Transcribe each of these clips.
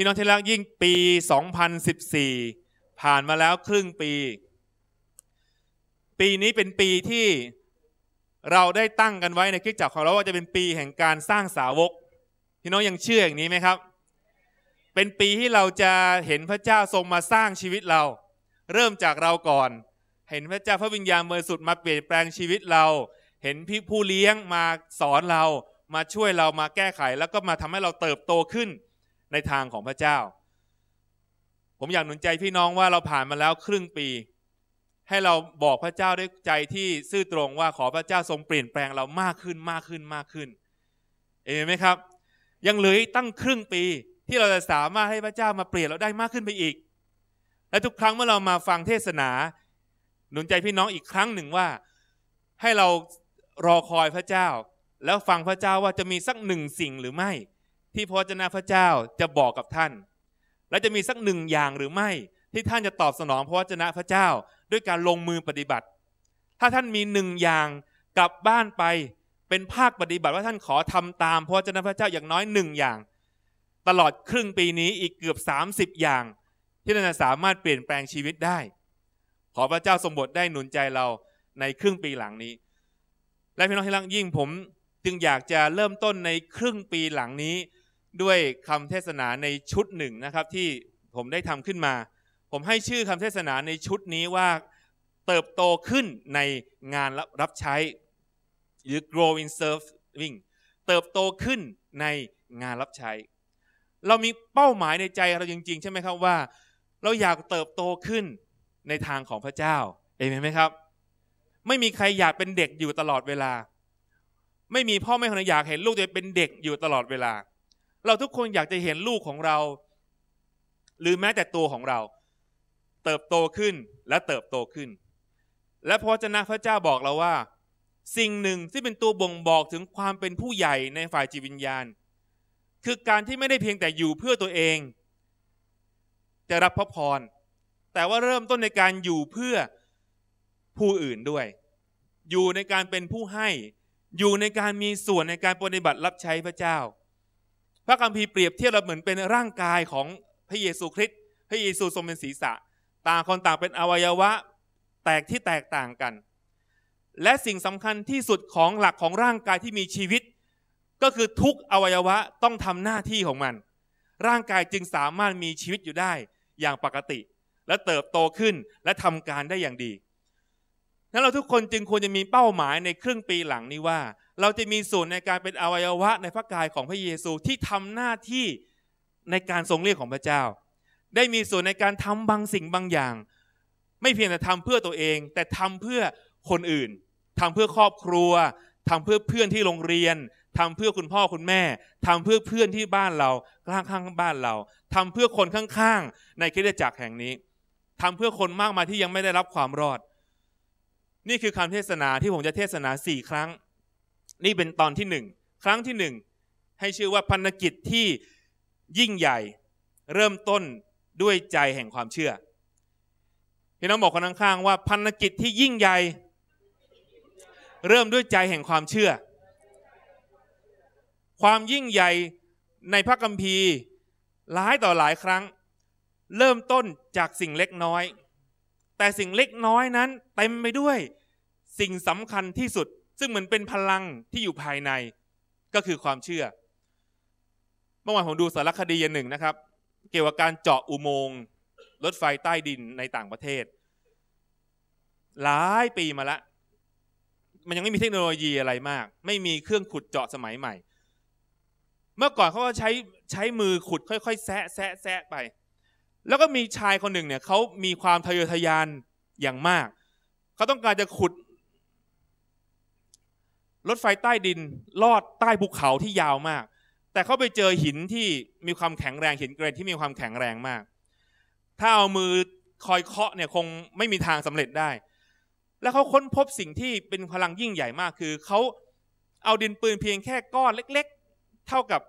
พี่น้องที่รักยิ่งปี 2014 ผ่านมาแล้วครึ่งปี ปีนี้เป็นปีที่เราได้ตั้งกันไว้ในคิดจักของเราว่าจะเป็นปีแห่งการสร้างสาวกพี่น้องยังเชื่ออย่างนี้ไหมครับ เป็นปีที่เราจะเห็นพระเจ้าทรงมาสร้างชีวิตเรา เริ่มจากเราก่อน เห็นพระเจ้าพระวิญญาณเมอสุดมาเปลี่ยนแปลงชีวิตเรา เห็นพี่ผู้เลี้ยงมาสอนเรา มาช่วยเรา มาแก้ไข แล้วก็มาทำให้เราเติบโตขึ้นในทางของพระเจ้า ผมอยากหนุนใจพี่น้องว่าเราผ่านมาแล้วครึ่งปี ให้เราบอกพระเจ้าด้วยใจที่ซื่อตรงว่าขอพระเจ้าทรงเปลี่ยนแปลงเรามากขึ้นมากขึ้นมากขึ้น เอเมนไหมครับ ยังเหลือตั้งครึ่งปีที่เราจะสามารถให้พระเจ้ามาเปลี่ยนเราได้มากขึ้นไปอีก และทุกครั้งเมื่อเรามาฟังเทศนา หนุนใจพี่น้องอีกครั้งหนึ่งว่า ให้เรารอคอยพระเจ้า แล้วฟังพระเจ้าว่าจะมีสักหนึ่งสิ่งหรือไม่ที่พระเจ้าพระเจ้าจะบอกกับท่าน และจะมีสักหนึ่งอย่างหรือไม่ ที่ท่านจะตอบสนองพระเจ้าพระเจ้าด้วยการลงมือปฏิบัติ ถ้าท่านมีหนึ่งอย่าง กลับบ้านไปเป็นภาคปฏิบัติว่าท่านขอทำตามพระเจ้าพระเจ้าอย่างน้อยหนึ่งอย่าง ตลอดครึ่งปีนี้อีกเกือบ 30 อย่างที่ท่านสามารถเปลี่ยนแปลงชีวิตได้ขอพระเจ้าสมบทได้หนุนใจเราในครึ่งปีหลังนี้ และพี่น้องที่รักยิ่งผมจึงอยากจะเริ่มต้นในครึ่งปีหลังนี้ด้วยคำเทศนาในชุดหนึ่งนะครับที่ผมได้ทำขึ้นมา ผมให้ชื่อคำเทศนาในชุดนี้ว่าเติบโตขึ้นในงานรับใช้หรือ grow in serving เติบโตขึ้นในงานรับใช้ เรามีเป้าหมายในใจเราจริงๆใช่ไหมครับ ว่าเราอยากเติบโตขึ้นในทางของพระเจ้าเองนไหมครับ ไม่มีใครอยากเป็นเด็กอยู่ตลอดเวลา ไม่มีพ่อแม่คนไหนอยากเห็นลูกตัวเองเป็นเด็กอยู่ตลอดเวลาเราทุกคนอยากจะเห็นลูกของเราหรือแม้แต่ตัวของเรา เติบโตขึ้นและเติบโตขึ้น และพระเจ้าพระเจ้าบอกเราว่า สิ่งหนึ่งที่เป็นตัวบ่งบอกถึงความเป็นผู้ใหญ่ในฝ่ายจิตวิญญาณ คือการที่ไม่ได้เพียงแต่อยู่เพื่อตัวเอง จะรับพระพร แต่ว่าเริ่มต้นในการอยู่เพื่อผู้อื่นด้วย อยู่ในการเป็นผู้ให้ อยู่ในการมีส่วนในการปฏิบัติรับใช้พระเจ้าพระคัมภีร์เปรียบเทียบเราเหมือนเป็นร่างกายของพระเยซูคริสต์พระเยซูทรงเป็นศีรษะ ต่างคนต่างเป็นอวัยวะแตกที่แตกต่างกัน และสิ่งสำคัญที่สุดของหลักของร่างกายที่มีชีวิต ก็คือทุกอวัยวะต้องทำหน้าที่ของมัน ร่างกายจึงสามารถมีชีวิตอยู่ได้อย่างปกติ และเติบโตขึ้นและทำการได้อย่างดี นั้นเราทุกคนจึงควรจะมีเป้าหมายในครึ่งปีหลังนี้ว่าเราจะมีส่วนในการเป็นอวัยวะในพระกายของพระเยซูที่ทำหน้าที่ในการทรงเรียกของพระเจ้า ได้มีส่วนในการทำบางสิ่งบางอย่าง ไม่เพียงแต่ทำเพื่อตัวเอง แต่ทำเพื่อคนอื่น ทำเพื่อครอบครัว ทำเพื่อเพื่อนที่โรงเรียน ทำเพื่อคุณพ่อคุณแม่ ทำเพื่อเพื่อนที่บ้านเราข้างข้างบ้านเรา ทำเพื่อคนข้าง ๆ ในคริสตจักรแห่งนี้ ทำเพื่อคนมากมายที่ยังไม่ได้รับความรอด นี่คือคำเทศนา ที่ผมจะเทศนาสี่ครั้งนี่เป็นตอนที่หนึ่งครั้งที่หนึ่งให้ชื่อว่าพันธกิจที่ยิ่งใหญ่ เริ่มต้นด้วยใจแห่งความเชื่อพี่น้องบอกคนข้างๆว่าพันธกิจที่ยิ่งใหญ่ เริ่มด้วยใจแห่งความเชื่อ ความยิ่งใหญ่ในพระคัมภีร์หลายต่อหลายครั้ง เริ่มต้นจากสิ่งเล็กน้อย แต่สิ่งเล็กน้อยนั้นเต็มไปด้วยสิ่งสำคัญที่สุดซึ่งเหมือนเป็นพลังที่อยู่ภายในก็คือความเชื่อ เมื่อวานผมดูสารคดีอางหนึ่งนะครับ เกี่ยวกับการเจาะอุโมงค์รถไฟใต้ดินในต่างประเทศ หลายปีมาละมันยังไม่มีเทคโนโลยีอะไรมาก ไม่มีเครื่องขุดเจาะสมัยใหม่ เมื่อก่อนเขาก็ใช้ใช้มือขุดค่อยๆ แซะแซะแซะไป แล้วก็มีชายคนหนึ่งเนี่ยเขามีความทะเยอทะยานอย่างมากเขาต้องการจะขุดรถไฟใต้ดินลอดใต้ภูเขาที่ยาวมาก แต่เขาไปเจอหินที่มีความแข็งแรงหินเกรนที่มีความแข็งแรงมาก ถ้าเอามือคอยเคาะเนี่ยคงไม่มีทางสำเร็จได้ แล้วเขาค้นพบสิ่งที่เป็นพลังยิ่งใหญ่มากคือเขาเอาดินปืนเพียงแค่ก้อนเล็กๆเท่ากับ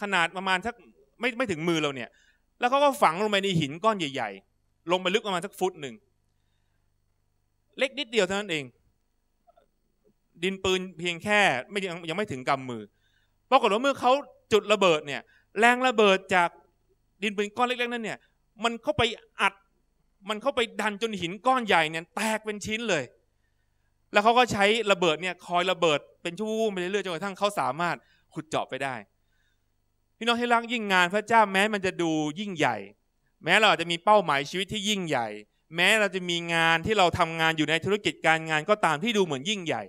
ขนาดประมาณสักไม่ไม่ถึงมือเราเนี่ย แล้วเขาก็ฝังลงไปในหินก้อนใหญ่ ๆ ลงไปลึกประมาณสักฟุตหนึ่งเล็กนิดเดียวเท่านั้นเองดินปืนเพียงแค่ไม่ยังยังไม่ถึงกำมือปรากฏว่าเมื่อเขาจุดระเบิดเนี่ยแรงระเบิดจากดินปืนก้อนเล็ก ๆ นั้นเนี่ยมันเข้าไปอัด มันเข้าไปดันจนหินก้อนใหญ่เนี่ยแตกเป็นชิ้นเลย แล้วเขาก็ใช้ระเบิดเนี่ยคอยระเบิดเป็นชั่ววูบไปเรื่อยๆจนกระทั่งเขาสามารถขุดเจาะไปได้ พี่น้องที่รักยิ่งงานพระเจ้าแม้มันจะดูยิ่งใหญ่ แม้เราจจะมีเป้าหมายชีวิตที่ยิ่งใหญ่ แม้เราจะมีงานที่เราทำงานอยู่ในธุรกิจการงานก็ตามที่ดูเหมือนยิ่งใหญ่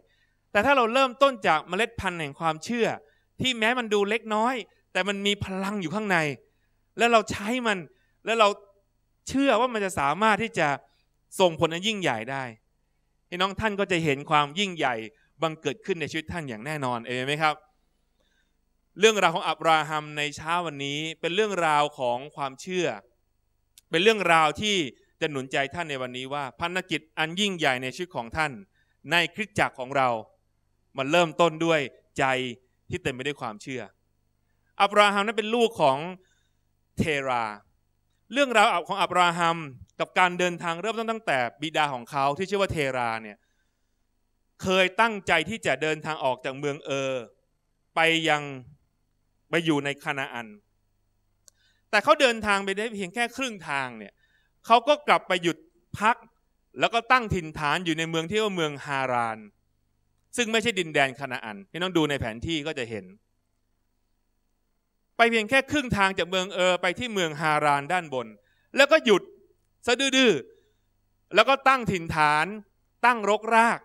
แต่ถ้าเราเริ่มต้นจากเมล็ดพันธุ์แห่งความเชื่อ ที่แม้มันดูเล็กน้อยแต่มันมีพลังอยู่ข้างใน แล้วเราใช้มันแล้วเราเชื่อว่ามันจะสามารถที่จะส่งผลอันยิ่งใหญ่ได้พี่น้องท่านก็จะเห็นความยิ่งใหญ่บังเกิดขึ้นในชีวิตท่านอย่างแน่นอนเองไหมครับ เรื่องราวของอับราฮัมในเช้าวันนี้เป็นเรื่องราวของความเชื่อ เป็นเรื่องราวที่จะหนุนใจท่านในวันนี้ว่าพันธกิจอันยิ่งใหญ่ในชีวิตของท่านในคริสตจักรของเรามันเริ่มต้นด้วยใจที่เต็มไปด้วยความเชื่อ อับราฮัมนั้นเป็นลูกของเทรา เรื่องราวของอับราฮัมกับการเดินทางเริ่มต้นตั้งแต่บิดาของเขาที่ชื่อว่าเทราเนี่ย เคยตั้งใจที่จะเดินทางออกจากเมืองเออไปยังไปอยู่ในคานาอัน แต่เขาเดินทางไปได้เพียงแค่ครึ่งทางเนี่ย เขาก็กลับไปหยุดพักแล้วก็ตั้งถิ่นฐานอยู่ในเมืองที่ว่าเมืองฮารานซึ่งไม่ใช่ดินแดนคณาอันพี่น้องดูในแผนที่ก็จะเห็น ไปเพียงแค่ครึ่งทางจากเมืองเออไปที่เมืองฮารานด้านบน แล้วก็หยุดสะดื้อแล้วก็ตั้งถิ่นฐานตั้งรกราก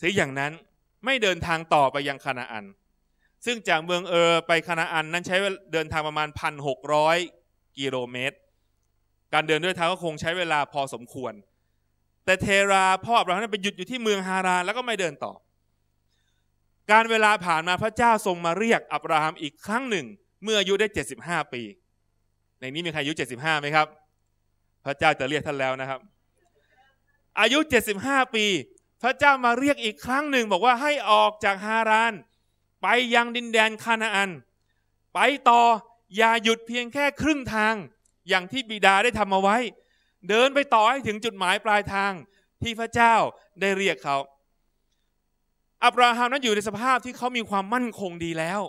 สีอย่างนั้นไม่เดินทางต่อไปยังคณาอัน ซึ่งจากเมืองเออไปคณาอันนั้นใช้เดินทางประมาณ 1,600 กิโลเมตร การเดินด้วยเท้าก็คงใช้เวลาพอสมควร แต่เทราพ่ออราราี่ยไปหยุดอยู่ที่เมืองฮารานแล้วก็ไม่เดินต่อการเวลาผ่านมาพระเจ้าทรงมาเรียกอับราฮัมอีกครั้งหนึ่ง เมื่ออายุได้ 75 ปี ในนี้มีใครอายุ 75ไหมครับ พระเจ้าจะเรียกท่านแล้วนะครับ อายุ 75 ปี พระเจ้ามาเรียกอีกครั้งหนึ่งบอกว่าให้ออกจากฮาราน ไปยังดินแดนคานาอัน ไปต่ออย่าหยุดเพียงแค่ครึ่งทางอย่างที่บิดาได้ทำเอาไว้ เดินไปต่อให้ถึงจุดหมายปลายทางที่พระเจ้าได้เรียกเขาอับราฮัมนั้นอยู่ในสภาพที่เขามีความมั่นคงดีแล้ว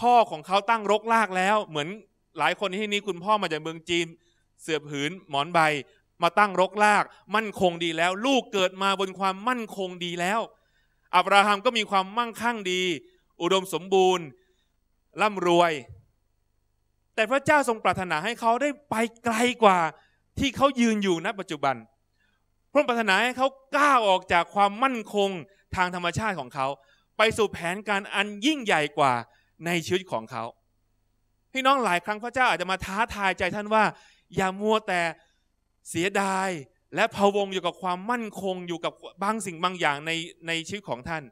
พ่อของเขาตั้งรกลากแล้ว เหมือนหลายคนที่นี้คุณพ่อมาจากเมืองจีน เสือผืนหมอนใบมาตั้งรกลาก มั่นคงดีแล้ว ลูกเกิดมาบนความมั่นคงดีแล้วอับราฮัมก็มีความมั่งคั่งดี อุดมสมบูรณ์ร่ำรวย แต่พระเจ้าทรงปรารถนาให้เขาได้ไปไกลกว่า ที่เขายืนอยู่ณปัจจุบันพระองค์ปรารถนาให้เขาก้าวออกจากความมั่นคงทางธรรมชาติของเขาไปสู่แผนการอันยิ่งใหญ่กว่าในชีวิตของเขาพี่น้องหลายครั้งพระเจ้าอาจจะมาท้าทายใจท่านว่า อย่ามัวแต่เสียดายและพะวงอยู่กับความมั่นคงอยู่กับบางสิ่งบางอย่างในในชีวิตของท่าน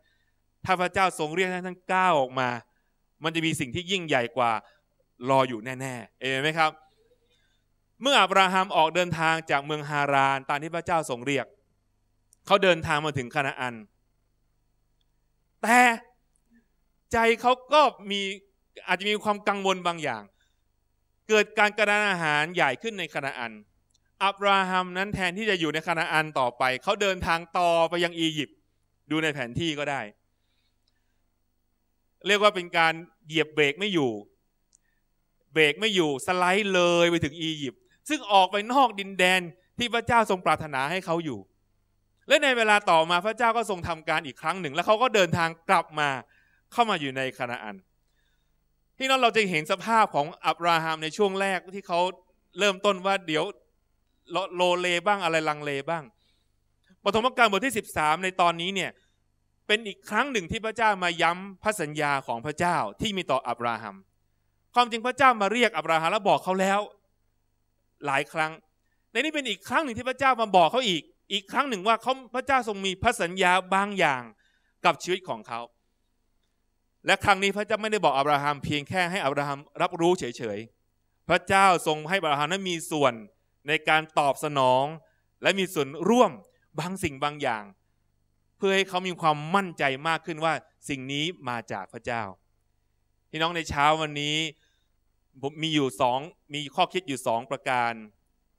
ถ้าพระเจ้าทรงเรียกท่านท่านก้าวออกมา มันจะมีสิ่งที่ยิ่งใหญ่กว่ารออยู่แน่ ๆเอเมนไหมครับ เมื่ออับราฮัมออกเดินทางจากเมืองฮารานตามที่พระเจ้าทรงเรียกเขาเดินทางมาถึงคานาอันแต่ใจเขาก็มีอาจจะมีความกังวลบางอย่าง เกิดการกระดานอาหารใหญ่ขึ้นในคณะอัน อับราฮัมนั้นแทนที่จะอยู่ในคณะอันต่อไป เขาเดินทางต่อไปยังอียิปต์ดูในแผนที่ก็ได้ เรียกว่าเป็นการเหยียบเบรกไม่อยู่ เบรกไม่อยู่สไลด์เลยไปถึงอียิปต์ซึ่งออกไปนอกดินแดนที่พระเจ้าทรงปรารถนาให้เขาอยู่และในเวลาต่อมาพระเจ้าก็ทรงทำการอีกครั้งหนึ่ง แล้วเขาก็เดินทางกลับมาเข้ามาอยู่ในคณาอันที่นั่นเราจะเห็นสภาพของอับราฮัมในช่วงแรกที่เขาเริ่มต้นว่าเดี๋ยวโลเลบ้างอะไรลังเลบ้างปฐมกาลบทที่ 13 ในตอนนี้เนี่ยเป็นอีกครั้งหนึ่งที่พระเจ้ามาย้ำพระสัญญาของพระเจ้าที่มีต่ออับราฮัมความจริงพระเจ้ามาเรียกอับราฮัมแล้วบอกเขาแล้ว หลายครั้ง ในนี้เป็นอีกครั้งหนึ่งที่พระเจ้ามาบอกเขาอีกอีกครั้งหนึ่งว่าเขาพระเจ้าทรงมีพระสัญญาบางอย่างกับชีวิตของเขา และครั้งนี้พระเจ้าไม่ได้บอกอับราฮัมเพียงแค่ให้อับราฮัมรับรู้เฉยๆ พระเจ้าทรงให้อับราฮัมนั้นมีส่วนในการตอบสนองและมีส่วนร่วมบางสิ่งบางอย่าง เพื่อให้เขามีความมั่นใจมากขึ้นว่าสิ่งนี้มาจากพระเจ้าพี่น้องในเช้าวันนี้ผมมีอยู่สองมีข้อคิดอยู่สองประการ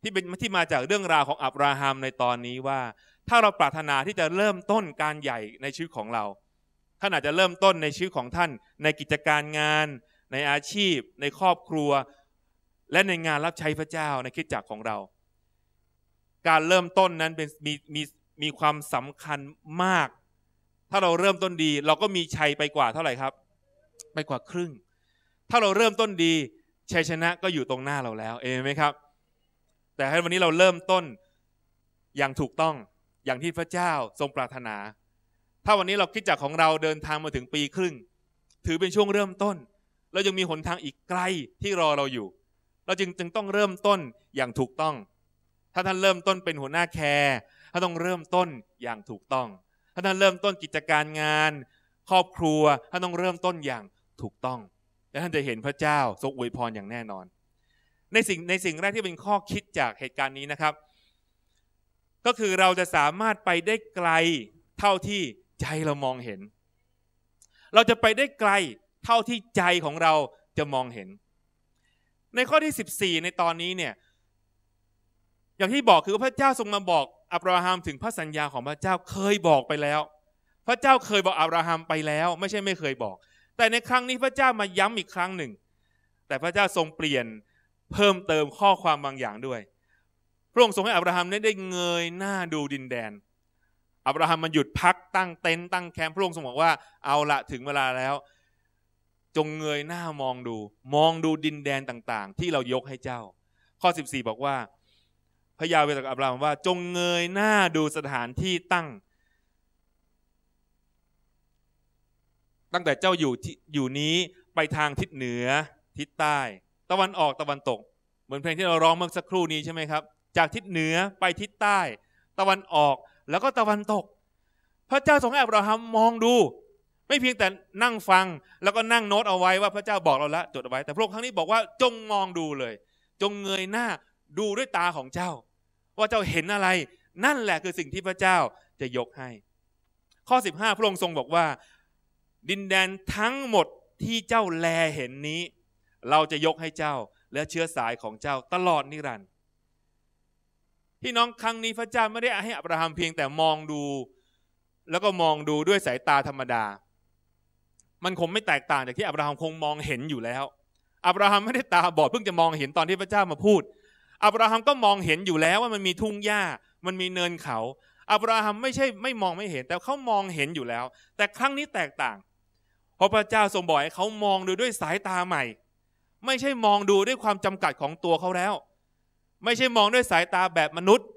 ที่เป็นที่มาจากเรื่องราวของอับราฮัมในตอนนี้ว่า ถ้าเราปรารถนาที่จะเริ่มต้นการใหญ่ในชีวิตของเราท่านอาจจะเริ่มต้นในชีวิตของท่าน ในกิจการงาน ในอาชีพ ในครอบครัว และในงานรับใช้พระเจ้าในคิดจักรของเรา การเริ่มต้นนั้นเป็นมีมีมีความสำคัญมาก ถ้าเราเริ่มต้นดี เราก็มีชัยไปกว่าเท่าไหร่ครับ ไปกว่าครึ่ง ถ้าเราเริ่มต้นดี ชัยชนะก็อยู่ตรงหน้าเราแล้วเองไหมครับแต่ให้วันนี้เราเริ่มต้นอย่างถูกต้อง อย่างที่พระเจ้าทรงปรารถนา ถ้าวันนี้เราคิดจากของเราเดินทางมาถึงปีครึ่ง ถือเป็นช่วงเริ่มต้นเรายังมีหนทางอีกไกลที่รอเราอยู่ เราจึงจึงต้องเริ่มต้นอย่างถูกต้อง ถ้าท่านเริ่มต้นเป็นหัวหน้าแคร์ท่านต้องเริ่มต้นอย่างถูกต้อง ถ้าท่านเริ่มต้นกิจการงาน ครอบครัวท่านต้องเริ่มต้นอย่างถูกต้อง และท่านจะเห็นพระเจ้าทรงอวยพรอย่างแน่นอนในสิ่งในสิ่งแรกที่เป็นข้อคิดจากเหตุการณ์นี้นะครับ ก็คือเราจะสามารถไปได้ไกลเท่าที่ใจเรามองเห็น เราจะไปได้ไกลเท่าที่ใจของเราจะมองเห็น ในข้อที่ 14 ในตอนนี้เนี่ยอย่างที่บอกคือพระเจ้าทรงมาบอกอับราฮัมถึงพระสัญญาของพระเจ้าเคยบอกไปแล้ว พระเจ้าเคยบอกอับราฮัมไปแล้ว ไม่ใช่ไม่เคยบอก แต่ในครั้งนี้พระเจ้ามาย้ำอีกครั้งหนึ่ง แต่พระเจ้าทรงเปลี่ยนเพิ่มเติมข้อความบางอย่างด้วย พระองค์ทรงให้อับราฮัมได้เงยหน้าดูดินแดนอับราฮัมมันหยุดพักตั้งเต็นต์ตั้งแคมป์พระองค์ทรงบอกว่า เอาละถึงเวลาแล้ว จงเงยหน้ามองดู มองดูดินแดนต่างๆ ที่เรายกให้เจ้า ข้อ 14 บอกว่า พระยาเวกักอับราฮัมว่า จงเงยหน้าดูสถานที่ตั้ง ตั้งแต่เจ้าอยู่อยู่นี้ไปทางทิศเหนือทิศใต้ตะวันออกตะวันตก เหมือนเพลงที่เราร้องเมื่อสักครู่นี้ใช่ไหมครับ จากทิศเหนือไปทิศใต้ ตะวันออกแล้วก็ตะวันตก พระเจ้าทรงให้อับราฮัมมองดู ไม่เพียงแต่นั่งฟังแล้วก็นั่งโน้ตเอาไว้ว่าพระเจ้าบอกเราละจดเอาไว้แต่พระองค์ครั้งนี้บอกว่า จงมองดูเลย จงเงยหน้าดูด้วยตาของเจ้า ว่าเจ้าเห็นอะไร นั่นแหละคือสิ่งที่พระเจ้าจะยกให้ ข้อ 15 พระองค์ทรงบอกว่า ดินแดนทั้งหมดที่เจ้าแลเห็นนี้เราจะยกให้เจ้าและเชื้อสายของเจ้าตลอดนิรันดร์พี่น้องครั้งนี้พระเจ้าไม่ได้ให้อับราฮัมเพียงแต่มองดู แล้วก็มองดูด้วยสายตาธรรมดา มันคงไม่แตกต่างจากที่อับราฮัมคงมองเห็นอยู่แล้ว อับราฮัมไม่ได้ตาบอด เพิ่งจะมองเห็นตอนที่พระเจ้ามาพูด อับราฮัมก็มองเห็นอยู่แล้วว่ามันมีทุ่งหญ้า มันมีเนินเขา อับราฮัมไม่ใช่ไม่มองไม่เห็น แต่เขามองเห็นอยู่แล้ว แต่ครั้งนี้แตกต่าง เพราะพระเจ้าทรงบอกให้เขามองดูด้วยสายตาใหม่ไม่ใช่มองดูด้วยความจำกัดของตัวเขาแล้ว ไม่ใช่มองด้วยสายตาแบบมนุษย์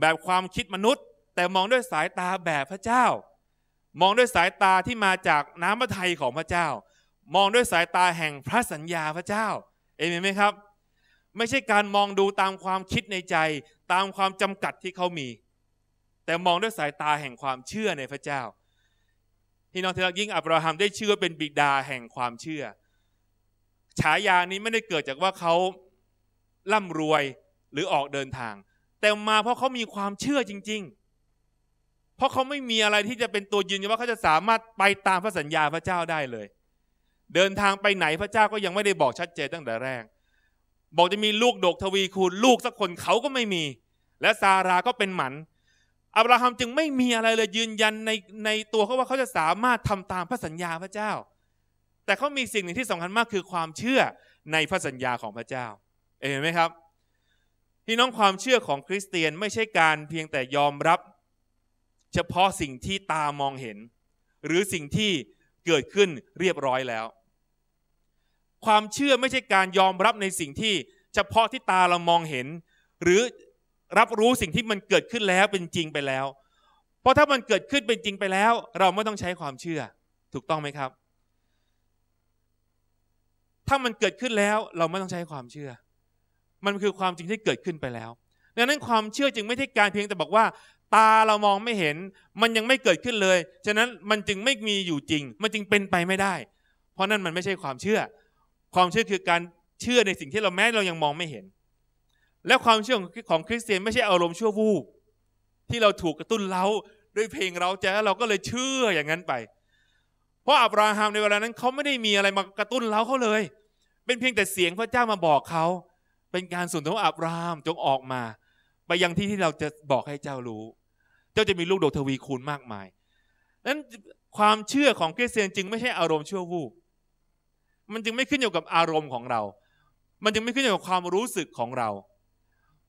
แบบความคิดมนุษย์ แต่มองด้วยสายตาแบบพระเจ้า มองด้วยสายตาที่มาจากน้ำพระทัยของพระเจ้า มองด้วยสายตาแห่งพระสัญญาพระเจ้าเอเมนไหมครับ ไม่ใช่การมองดูตามความคิดในใจตามความจำกัดที่เขามี แต่มองด้วยสายตาแห่งความเชื่อในพระเจ้าที่น้องที่ยิ่งอับราฮัมได้เชื่อเป็นบิดาแห่งความเชื่อฉายานี้ไม่ได้เกิดจากว่าเขาร่ำรวยหรือออกเดินทาง แต่มาเพราะเขามีความเชื่อจริงๆ เพราะเขาไม่มีอะไรที่จะเป็นตัวยืนยันว่าเขาจะสามารถไปตามพระสัญญาพระเจ้าได้เลย เดินทางไปไหนพระเจ้าก็ยังไม่ได้บอกชัดเจนตั้งแต่แรกบอกจะมีลูกดกทวีคูณ ลูกสักคนเขาก็ไม่มี และซาราก็เป็นหมันอับราฮัมจึงไม่มีอะไรเลยยืนยันในในตัวเขาว่าเขาจะสามารถทำตามพระสัญญาพระเจ้าแต่เขามีสิ่ง หนึ่ง ที่สำคัญ มาก คือความเชื่อใน พระสัญญาของ พระเจ้าเห็นไหมครับพี่น้อง ความเชื่อ ของ คริสเตียน ไม่ ใช่การเพียงแต่ ยอมรับ เฉพาะสิ่งที่ตามองเห็น หรือสิ่งที่เกิดขึ้นเรียบร้อยแล้ว ความเชื่อไม่ใช่การยอมรับในสิ่งที่เฉพาะที่ตาเรามองเห็น หรือรับรู้สิ่งที่ มันเกิดขึ้นแล้ว เป็นจริงไปแล้ว เพราะ ถ้า มัน เกิดขึ้น เป็นจริง ไปแล้ว เรา ไม่ต้อง ใช้ ความ เชื่อ ถูกต้องไหมครับถ้ามันเกิดขึ้นแล้วเราไม่ต้องใช้ความเชื่อ มันคือความจริงที่เกิดขึ้นไปแล้ว ดังนั้นความเชื่อจึงไม่ใช่การเพียงแต่บอกว่า ตาเรามองไม่เห็น มันยังไม่เกิดขึ้นเลย ฉะนั้นมันจึงไม่มีอยู่จริง มันจึงเป็นไปไม่ได้ เพราะนั่นมันไม่ใช่ความเชื่อ ความเชื่อคือการเชื่อในสิ่งที่เราแม้เรายังมองไม่เห็น และความเชื่อของคริสเตียนไม่ใช่อารมณ์ชั่ววูบที่เราถูกกระตุ้นเล้าด้วยเพลงเราใจเราก็เลยเชื่ออย่างนั้นไปพราะอับราฮัมในเวลานั้นเขาไม่ได้มีอะไรมากระตุ้นเราเขาเลย เป็นเพียงแต่เสียงพระเจ้ามาบอกเขา เป็นการส่วนตัวอับราฮัมจงออกมา ไปยังที่ที่เราจะบอกให้เจ้ารู้ เจ้าจะมีลูกดกทวีคูณมากมาย นั้นความเชื่อของคริสเตียนจึงไม่ใช่อารมณ์ชั่ววูบมันจึงไม่ขึ้นอยู่กับอารมณ์ของเรา มันจึงไม่ขึ้นอยู่กับความรู้สึกของเรา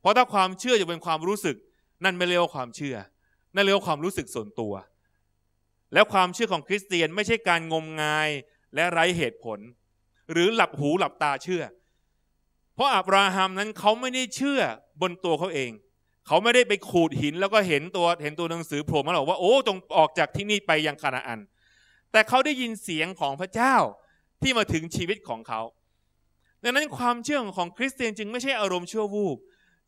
เพราะถ้าความเชื่อจะเป็นความรู้สึก นั่นไม่เรียกว่าความเชื่อ นั่นเรียกว่าความรู้สึกส่วนตัวแล้วความเชื่อของคริสเตียนไม่ใช่การงมงายและไร้เหตุผล หรือหลับหูหลับตาเชื่อ เพราะอับราฮัมนั้นเขาไม่ได้เชื่อบนตัวเขาเอง เขาไม่ได้ไปขูดหิน แล้วก็เห็นตัวเห็นตัวหนังสือโผล่มาหรอกว่าโอ้จงออกจากที่นี่ไปยังคานาอัน แต่เขาได้ยินเสียงของพระเจ้าที่มาถึงชีวิตของเขา ดังนั้นความเชื่อของคริสเตียนจึงไม่ใช่อารมณ์ชั่ววูบ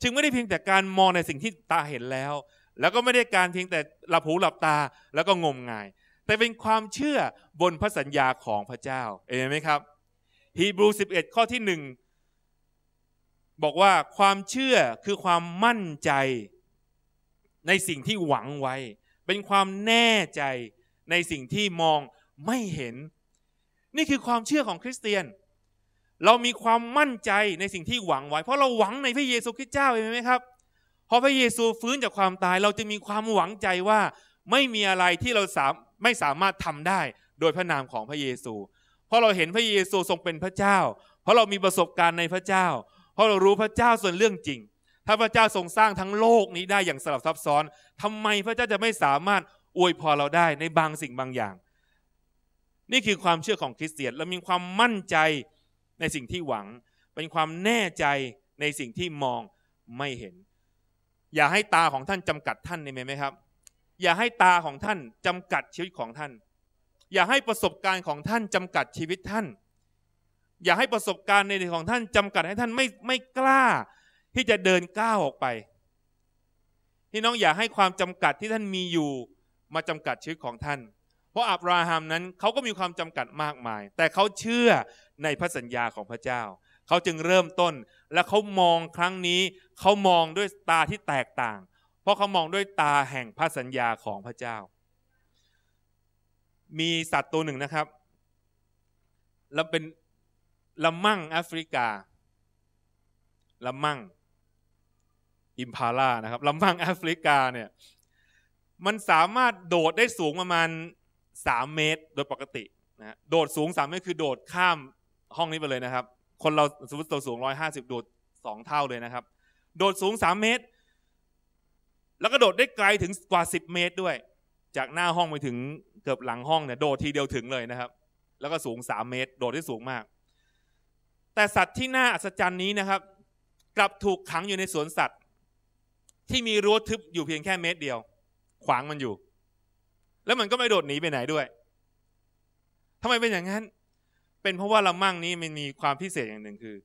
จึงไม่ได้เพียงแต่การมองในสิ่งที่ตาเห็นแล้วแล้วก็ไม่ได้การเพียงแต่หลับหูหลับตาแล้วก็งมงาย แต่เป็นความเชื่อบนพระสัญญาของพระเจ้าเห็นไหมครับฮีบรู 11 ข้อที่หนึ่งบอกว่าความเชื่อคือความมั่นใจ ในสิ่งที่หวังไว้ เป็นความแน่ใจในสิ่งที่มองไม่เห็น นี่คือความเชื่อของคริสเตียน เรามีความมั่นใจในสิ่งที่หวังไว้ เพราะเราหวังในพระเยซูคริสต์เจ้าเห็นไหมครับพอพระเยซูฟื้นจากความตายเราจะมีความหวังใจว่าไม่มีอะไรที่เราสามไม่สามารถทำได้โดยพระนามของพระเยซู เพราะเราเห็นพระเยซูทรงเป็นพระเจ้า เพราะเรามีประสบการณ์ในพระเจ้า เพราะเรารู้พระเจ้าส่วนเรื่องจริง ถ้าพระเจ้าทรงสร้างทั้งโลกนี้ได้อย่างสลับซับซ้อนทำไมพระเจ้าจะไม่สามารถอวยพรเราได้ในบางสิ่งบางอย่าง นี่คือความเชื่อของคริสเตียนเรามีความมั่นใจในสิ่งที่หวัง เป็นความแน่ใจในสิ่งที่มองไม่เห็นอย่าให้ตาของท่านจำกัดท่านไดมไหมครับ อย่าให้ตาของท่านจำกัดชีวิตของท่าน อย่าให้ประสบการณ์ของท่าน จำกัดชีวิตท่าน อย่าให้ประสบการณ์ในของท่านจำกัดให้ท่านไม่ไม่กล้า ที่จะเดินก้าวออกไปพี่น้องอย่าให้ความจำกัดที่ท่านมีอยู่มาจำกัดชีวิตของท่าน เพราะอับราฮัมนั้นเขาก็มีความจำกัดมากมาย แต่เขาเชื่อในพระสัญญาของพระเจ้าเขาจึงเริ่มต้นและเขามองครั้งนี้เขามองด้วยตาที่แตกต่าง เพราะเขามองด้วยตาแห่งพระสัญญาของพระเจ้า มีสัตว์ตัวหนึ่งนะครับแล้วเป็นละมั่งแอฟริกาละมั่งอิมพาล่านะครับละมั่งแอฟริกาเนี่ยมันสามารถโดดได้สูงประมาณ 3 เมตรโดยปกตินะโดดสูง3เมตรคือโดดข้ามห้องนี้ไปเลยนะครับคนเราสมมติตัวสูงร้อยห้าสิบโดดสองเท่า เลยนะครับ โดดสูงสามเมตร แล้วก็โดดได้ไกล ถึงกว่าสิบเมตรด้วย จากหน้าห้องไปถึงเกือบหลังห้องเนี่ยโดดทีเดียวถึงเลยนะครับ แล้วก็สูงสามเมตร โดดได้สูงมาก แต่สัตว์ที่น่าอัศจรรย์นี้นะครับ กลับถูกขังอยู่ในสวนสัตว์ ที่มีรั้วทึบอยู่เพียงแค่เมตรเดียว ขวางมันอยู่ แล้วมันก็ไม่โดดหนีไปไหนด้วยทำไมเป็นอย่างนั้นเป็นเพราะว่าละมั่งนี้มันมีความพิเศษอย่างหนึ่งคือ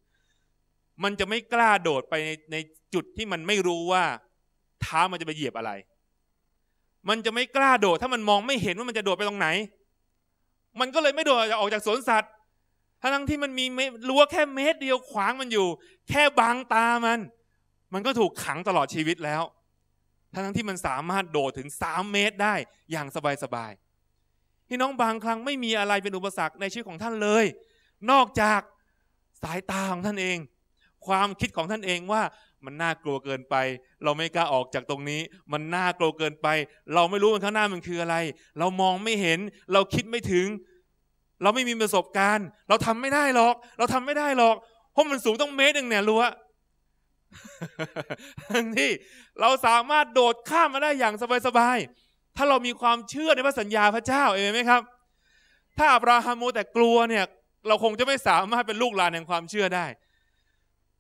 มันจะไม่กล้าโดดไปในในจุดที่มันไม่รู้ว่าเท้ามันจะไปเหยียบอะไร มันจะไม่กล้าโดดถ้ามันมองไม่เห็นว่ามันจะโดดไปตรงไหน มันก็เลยไม่โดดออกจากสวนสัตว์ทั้งที่มันมีรั้วแค่เมตรเดียวขวางมันอยู่ แค่บางตามัน มันก็ถูกขังตลอดชีวิตแล้วทั้งที่มันสามารถโดดถึงสามเมตรได้อย่างสบายๆพี่น้องบางครั้งไม่มีอะไรเป็นอุปสรรคในชีวิตของท่านเลย นอกจากสายตาของท่านเอง ความคิดของท่านเองว่า มันน่ากลัวเกินไป เราไม่กล้าออกจากตรงนี้ มันน่ากลัวเกินไป เราไม่รู้มันข้างหน้ามันคืออะไร เรามองไม่เห็นเราคิดไม่ถึง เราไม่มีประสบการณ์ เราทำไม่ได้หรอก เราทำไม่ได้หรอกเพราะมันสูงต้องเมตรหนึ่งเนี่ยรู้ว่าทั้งที่เราสามารถโดดข้ามมาได้อย่างสบายๆถ้าเรามีความเชื่อในพระสัญญาพระเจ้าเองไหมครับ ถ้าอับราฮัมมแต่กลัวเนี่ยเราคงจะไม่สามารถเป็นลูกหลานแห่งความเชื่อได้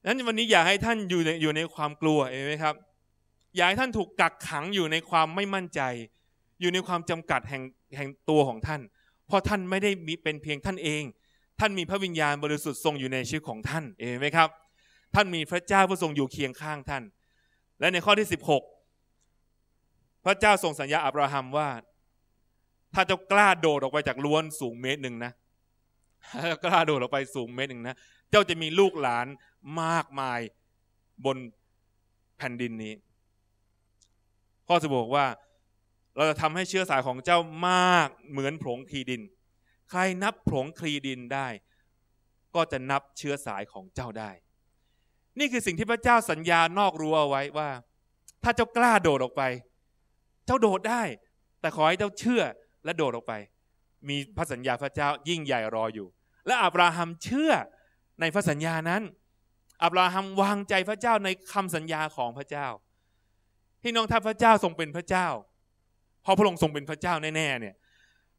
นั้นวันนี้อยากให้ท่านอยู่ในอยู่ในความกลัวเองไหมครับอยากให้ท่านถูกกักขังอยู่ในความไม่มั่นใจ อยู่ในความจำกัดแห่งแห่งตัวของท่านเพราะท่านไม่ได้มีเป็นเพียงท่านเอง ท่านมีพระวิญญาณบริสุทธิ์ทรงอยู่ในชีวิตของท่านเองไหมครับท่านมีพระเจ้าผู้ทรงอยู่เคียงข้างท่าน และในข้อที่ 16พระเจ้าทรงสัญญาอับราฮัมว่าถ้าเจ้ากล้าโดดออกไปจากล้วนสูงเมตรหนึ่งนะกล้าโดดออกไปสูงเมตรหนึ่งนะเจ้าจะมีลูกหลานมากมายบนแผ่นดินนี้พ่อสะบอกว่าเราจะทำให้เชื้อสายของเจ้ามากเหมือนผงคลีดิน ใครนับผงคลีดินได้ก็จะนับเชื้อสายของเจ้าได้ นี่คือสิ่งที่พระเจ้าสัญญานอกรั้วเอาไว้ว่า ถ้าเจ้ากล้าโดดออกไปเจ้าโดดได้ แต่ขอให้เจ้าเชื่อและโดดออกไป มีพระสัญญาพระเจ้ายิ่งใหญ่รออยู่ และอับราฮัมเชื่อในพระสัญญานั้น อับราฮัมวางใจพระเจ้าในคำสัญญาของพระเจ้าพี่น้องท้าพระเจ้าทรงเป็นพระเจ้า พอพระองค์ทรงเป็นพระเจ้าแน่ๆเนี่ย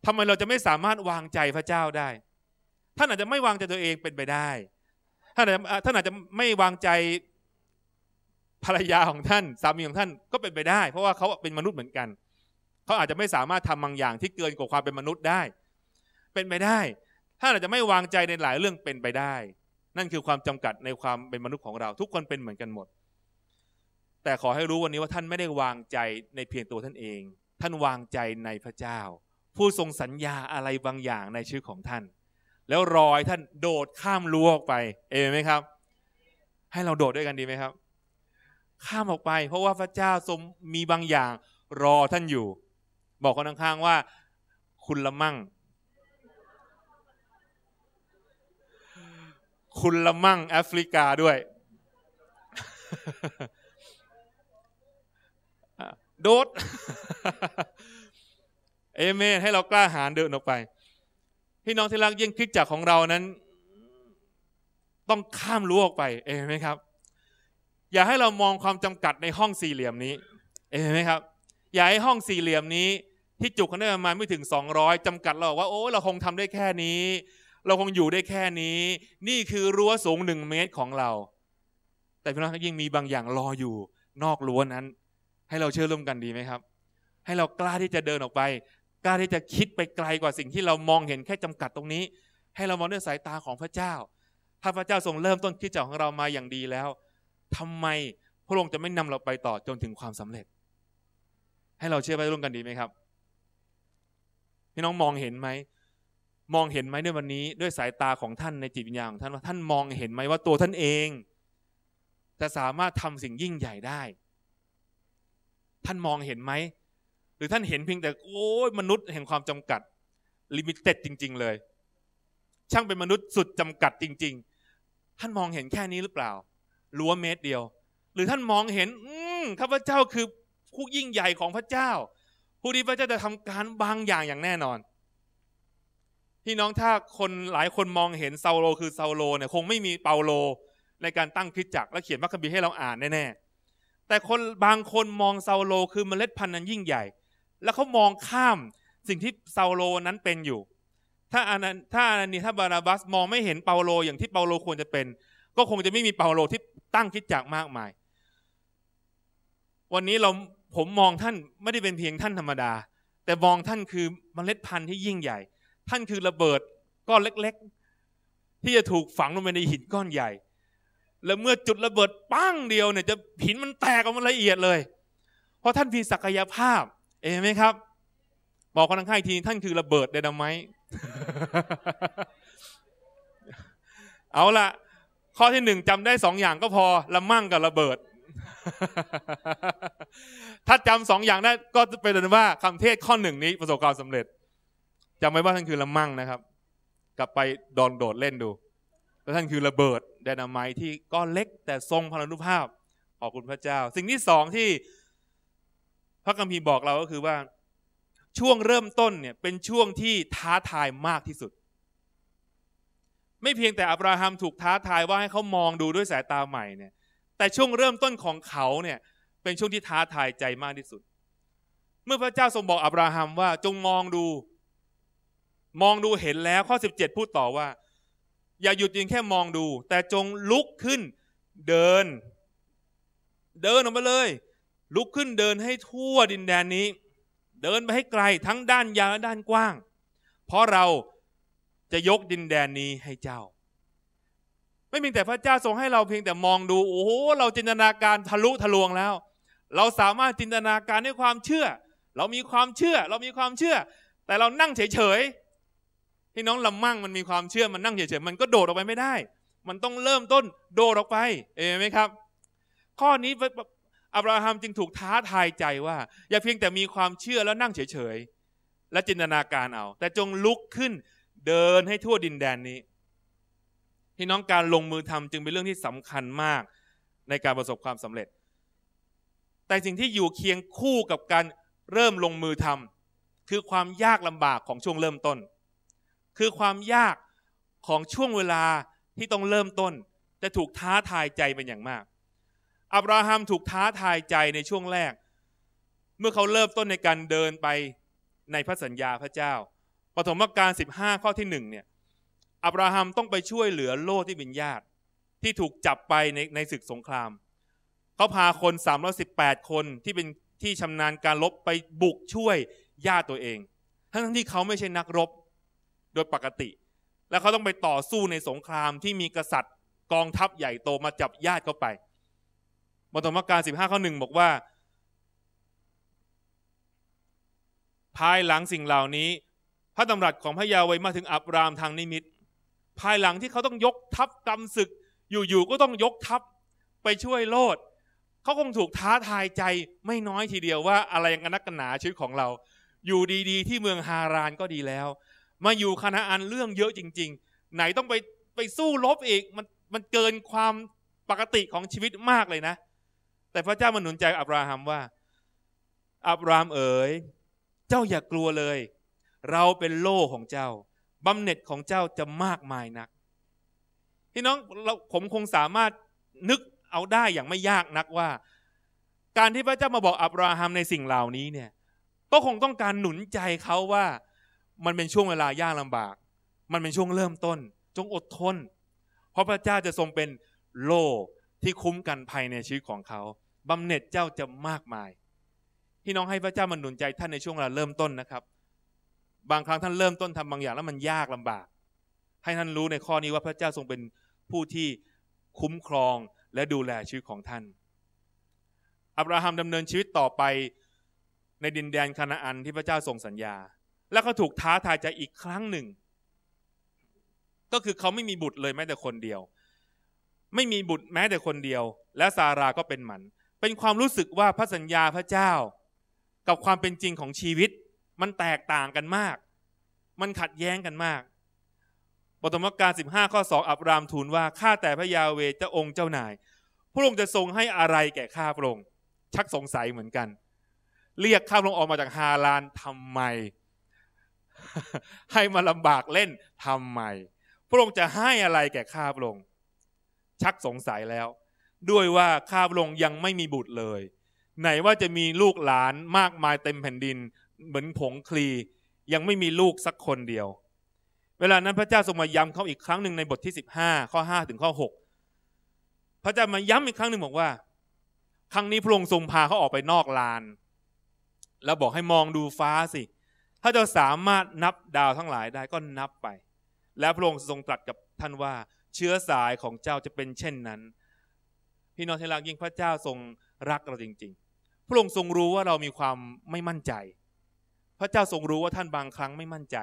ทำไมเราจะไม่สามารถวางใจพระเจ้าได้ท่านอาจจะไม่วางใจตัวเองเป็นไปได้ท่านอาจจะท่านอาจจะไม่วางใจภรรยาของท่านสามีของท่านก็เป็นไปได้เพราะว่าเขาเป็นมนุษย์เหมือนกัน เขาอาจจะไม่สามารถทำบางอย่างที่เกินกว่าความเป็นมนุษย์ได้ เป็นไปได้ ถ้าเราจะไม่วางใจในหลายเรื่องเป็นไปได้ นั่นคือความจำกัดในความเป็นมนุษย์ของเรา ทุกคนเป็นเหมือนกันหมด แต่ขอให้รู้วันนี้ว่าท่านไม่ได้วางใจในเพียงตัวท่านเอง ท่านวางใจในพระเจ้า ผู้ทรงสัญญาอะไรบางอย่างในชื่อของท่าน แล้วรอยท่านโดดข้ามรั้วออกไปเอเมนไหมครับ ให้เราโดดด้วยกันดีไหมครับข้ามออกไป เพราะว่าพระเจ้าทรงมีบางอย่าง รอท่านอยู่ บอกคนข้างๆว่า คุณละมั่ง คุณละมั่ง แอฟริกาด้วย โดดเอเมน ให้เรากล้าหาญเดินออกไป พี่น้องที่รักยิ่งคิดจากของเรานั้น ต้องข้ามรั้วออกไป เอเมนครับอย่าให้เรามองความจำกัดในห้องสี่เหลี่ยมนี้เห็นไหมครับ อย่าให้ห้องสี่เหลี่ยมนี้ ที่จุคนได้ประมาณไม่ถึง 200 จำกัดเราว่าโอ้เราคงทำได้แค่นี้เราคงอยู่ได้แค่นี้นี่คือรั้วสูงหนึ่งเมตรของเรา แต่พี่น้องยิ่งมีบางอย่างรออยู่นอกรั้วนั้น ให้เราเชื่อร่วมกันดีไหมครับ ให้เรากล้าที่จะเดินออกไปกล้าที่จะคิดไปไกลกว่าสิ่งที่เรามองเห็นแค่จำกัดตรงนี้ ให้เรามองด้วยสายตาของพระเจ้า ถ้าพระเจ้าทรงเริ่มต้นคิดจาของเรามาอย่างดีแล้วทำไมพระองค์จะไม่นำเราไปต่อจนถึงความสำเร็จ ให้เราเชื่อไปร่วมกันดีไหมครับพี่น้องมองเห็นไหมมองเห็นไหมในวันนี้ด้วยสายตาของท่านในจิตวิญญาณของท่านว่าท่านมองเห็นไหมว่าตัวท่านเองจะสามารถทำสิ่งยิ่งใหญ่ได้ ท่านมองเห็นไหมหรือท่านเห็นเพียงแต่โอ้ยมนุษย์แห่งความจำกัดลิมิเต็ดจริงๆเลย ช่างเป็นมนุษย์สุดจำกัดจริง ๆ ท่านมองเห็นแค่นี้หรือเปล่ารั้วเมตรเดียว หรือท่านมองเห็นอืข้าพเจ้าคือผู้ยิ่งใหญ่ของพระเจ้า ผู้ที่พระเจ้าจะทำการ บางอย่างอย่างแน่นอนพี่น้องถ้าคนหลายคนมองเห็นเซาโลคือเซาโลเนี่ยคงไม่มีเปาโลในการตั้งคริสจักรและเขียนมัคคัมภีร์ให้เราอ่านแน่ๆแต่คนบางคนมองเซาโลคือเมล็ดพันธุ์นั้นยิ่งใหญ่ แล้วเขามองข้ามสิ่งที่เซาโลนั้นเป็นอยู่ ถ้าอานันถ้าอานันนีถ้าบาราบัสมองไม่เห็นเปาโลอย่างที่เปาโลควรจะเป็น ก็คงจะไม่มีเปาโลที่ตั้งคิดจักมากมาย วันนี้เราผมมองท่านไม่ได้เป็นเพียงท่านธรรมดา แต่มองท่านคือเมล็ดพันธุ์ที่ยิ่งใหญ่ ท่านคือระเบิดก้อนเล็กๆ ที่จะถูกฝังลงไปในหินก้อนใหญ่ แล้วเมื่อจุดระเบิดปั้งเดียวเนี่ยจะหินมันแตกออกมาละเอียดเลย เพราะท่านมีศักยภาพ เองไหมครับ บอกกันทั้งค่ายที ท่านคือระเบิดได้ไหไมเอาละข้อ ที่หนึ่งจำได้สองอย่างก็พอละมั่งกับระเบิด ถ้าจำสองอย่าง ได้ ก็จะเป็นว่าคำเทศข้อหนึ่งนี้ ประสบความสำเร็จจำไว้ว่าท่านคือละมั่งนะครับ กลับไปดอนโดดเล่นดู แล้วท่านคือระเบิดแดนาไมที่ก้อนเล็กแต่ทรงพลานุภาพขอบคุณพระเจ้า สิ่งที่สองที่ พระคัมภีร์บอกเราก็คือว่าช่วงเริ่มต้นเนี่ย เป็นช่วงที่ท้าทายมากที่สุดไม่เพียงแต่อับราฮัมถูกท้าทายว่าให้เขามองดูด้วยสายตา ใหม่เนี่ย แต่ช่วงเริ่มต้นของเขาเนี่ย เป็นช่วงที่ท้าทายใจมากที่สุด เมื่อพระเจ้าทรงบอกอับราฮัมว่าจงมองดู มองดูเห็นแล้วข้อ 17 พูดต่อว่า อย่าหยุดเพียงแค่ มองดู แต่จงลุกขึ้น เดิน เดินออกมาเลย ลุกขึ้นเดินให้ทั่วดินแดนนี้ เดินไปให้ไกลทั้งด้านยาวและด้านกว้าง เพราะเราจะยกดินแดนนี้ให้เจ้า ไม่เพียงแต่พระเจ้าทรงให้เราเพียงแต่มองดู โอ้โหเราจินตนาการทะลุทะลวงแล้ว เราสามารถจินตนาการด้วยความเชื่อ เรามีความเชื่อ เรามีความเชื่อ แต่เรานั่งเฉยๆพี่น้องลำมั่งมันมีความเชื่อ มันนั่งเฉย ๆ มันก็โดดออกไปไม่ได้ มันต้องเริ่มต้นโดดออกไปเอนไหมครับ ข้อนี้อับราฮัมจึงถูกท้าทายใจว่า อย่าเพียงแต่มีความเชื่อแล้วนั่งเฉย ๆ และจินตนาการเอา แต่จงลุกขึ้นเดินให้ทั่วดินแดนนี้พี่น้องการลงมือทำจึงเป็นเรื่องที่สำคัญมากในการประสบความสำเร็จ แต่สิ่งที่อยู่เคียงคู่กับการเริ่มลงมือทำคือความยากลำบากของช่วงเริ่มต้น คือความยากของช่วงเวลาที่ต้องเริ่มต้นจะถูกท้าทายใจเป็นอย่างมากอับราฮัมถูกท้าทายใจในช่วงแรก เมื่อเขาเริ่มต้นในการเดินไปในพระสัญญาพระเจ้าปฐมกาล15 ข้อที่ 1 เนี่ย อับราฮัมต้องไปช่วยเหลือโลที่เป็นญาติ ที่ถูกจับไปในในศึกสงคราม เขาพาคน 318 คนที่เป็นที่ชำนาญการรบไปบุกช่วยญาติตัวเอง ทั้งที่เขาไม่ใช่นักรบโดยปกติ และเขาต้องไปต่อสู้ในสงครามที่มีกษัตริย์กองทัพใหญ่โตมาจับญาติเขาไป บทมการ 15 ข้อหนึ่งบอกว่า ภายหลังสิ่งเหล่านี้พระดำรัสของพระยาเวมาถึงอับรามทางนิมิต ภายหลังที่เขาต้องยกทัพกำศึก อยู่ ๆ ก็ต้องยกทัพไปช่วยโลด เขาคงถูกท้าทายใจไม่น้อยทีเดียวว่าอะไรกันนักกันหนาชีวิตของเรา อยู่ดีๆ ที่เมืองฮารานก็ดีแล้ว มาอยู่คณะอันเรื่องเยอะจริง ๆ ไหนต้องไปไปสู้รบอีกมันมันเกินความปกติของชีวิตมากเลยนะ แต่พระเจ้ามาหนุนใจอับราฮัมว่าอับรามเอ๋ย เจ้าอย่ากกลัวเลยเราเป็นโล่ของเจ้าบำเหน็จของเจ้าจะมากมายนักพี่น้องเราผมคงสามารถนึกเอาได้อย่างไม่ยากนักว่า การที่พระเจ้ามาบอกอับราฮัมในสิ่งเหล่านี้เนี่ย ก็คงต้องการหนุนใจเขาว่า มันเป็นช่วงเวลายากลำบาก มันเป็นช่วงเริ่มต้น จงอดทนเพราะพระเจ้าจะทรงเป็นโล่ ที่คุ้มกันภัยในชีวิตของเขาบำเหน็จเจ้าจะมากมายพี่น้องให้พระเจ้ามาหนุนใจท่านในช่วงเวลาเริ่มต้นนะครับบางครั้งท่านเริ่มต้นทำบางอย่างแล้วมันยากลำบาก ให้ท่านรู้ในข้อนี้ว่าพระเจ้าทรงเป็นผู้ที่คุ้มครองและดูแลชีวิตของท่าน อับราฮัมดำเนินชีวิตต่อไปในดินแดนคานาอันที่พระเจ้าทรงสัญญา และเขาถูกท้าทายใจอีกครั้งหนึ่ง ก็คือเขาไม่มีบุตรเลยแม้แต่คนเดียว ไม่มีบุตรแม้แต่คนเดียว และซาราก็เป็นหมันเป็นความรู้สึกว่าพระสัญญาพระเจ้า กับความเป็นจริงของชีวิตมันแตกต่างกันมาก มันขัดแย้งกันมากรรมกาล15 ข้อ 2 อับรามทูลว่าข้าแต่พระยาเวเจ้าองค์เจ้านาย พระองค์จะทรงให้อะไรแก่ข้าพระองค์ชักสงสัยเหมือนกัน เรียกข้าพระองค์ออกมาจากฮารานทำไมให้มาลำบากเล่นทำไมพระองค์จะให้อะไรแก่ข้าพระองค์ชักสงสัยแล้ว ด้วยว่าข้าพระองค์ยังไม่มีบุตรเลย ไหนว่าจะมีลูกหลานมากมายเต็มแผ่นดินเหมือนผงคลียังไม่มีลูกสักคนเดียว เวลานั้นพระเจ้าทรงมาย้ำเขาอีกครั้งหนึ่งในบทที่15ข้อ5ถึงข้อ6พระเจ้ามาย้ำอีกครั้งหนึ่งบอกว่า ครั้งนี้พระองค์ทรงพาเขาออกไปนอกลาน แล้วบอกให้มองดูฟ้าสิ ถ้าเจ้าสามารถนับดาวทั้งหลายได้ก็นับไป และพระองค์ทรงตรัสกับท่านว่าเชื้อสายของเจ้าจะเป็นเช่นนั้น พี่น้องที่รักยิ่งพระเจ้าทรงรักเราจริง ๆ พระองค์ทรงรู้ว่าเรามีความไม่มั่นใจพระเจ้าทรงรู้ว่าท่านบางครั้งไม่มั่นใจ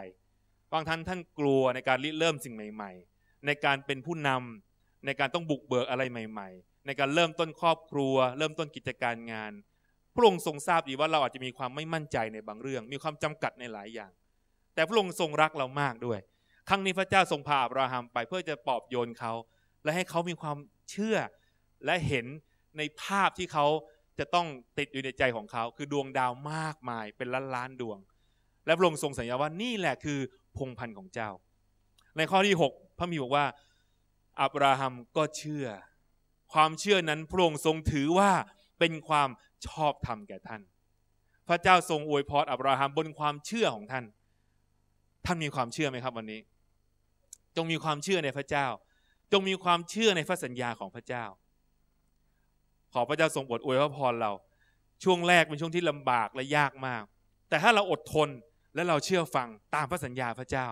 บางท่านท่านกลัวในการริเริ่มสิ่งใหม่ๆ ในการเป็นผู้นำในการต้องบุกเบิกอะไรใหม่ๆ ในการเริ่มต้นครอบครัว เริ่มต้นกิจการงาน พระองค์ทรงทราบดีว่าเราอาจจะมีความไม่มั่นใจในบางเรื่อง มีความจำกัดในหลายอย่าง แต่พระองค์ทรงรักเรามากด้วย ครั้งนี้พระเจ้าทรงพาอับราฮัมไป เพื่อจะปลอบโยนเขา และให้เขามีความเชื่อและเห็นในภาพที่เขาจะต้องติดอยู่ในใจของเขา คือดวงดาวมากมายเป็นล้านล้านดวง และพระองค์ทรงสัญญาว่านี่แหละคือพงพันธ์ของเจ้า ในข้อที่ 6 พระมีบอกว่าอับราฮัมก็เชื่อ ความเชื่อนั้นพระองค์ทรงถือว่าเป็นความชอบธรรมแก่ท่าน พระเจ้าทรงอวยพรอับราฮัมบนความเชื่อของท่าน ท่านมีความเชื่อไหมครับ วันนี้ จงมีความเชื่อในพระเจ้าจงมีความเชื่อในพระสัญญาของพระเจ้าขอพระเจ้าทรงโปรดอวยพระพรเราช่วงแรกเป็นช่วงที่ลำบากและยากมาก แต่ถ้าเราอดทนและเราเชื่อฟังตามพระสัญญาพระเจ้า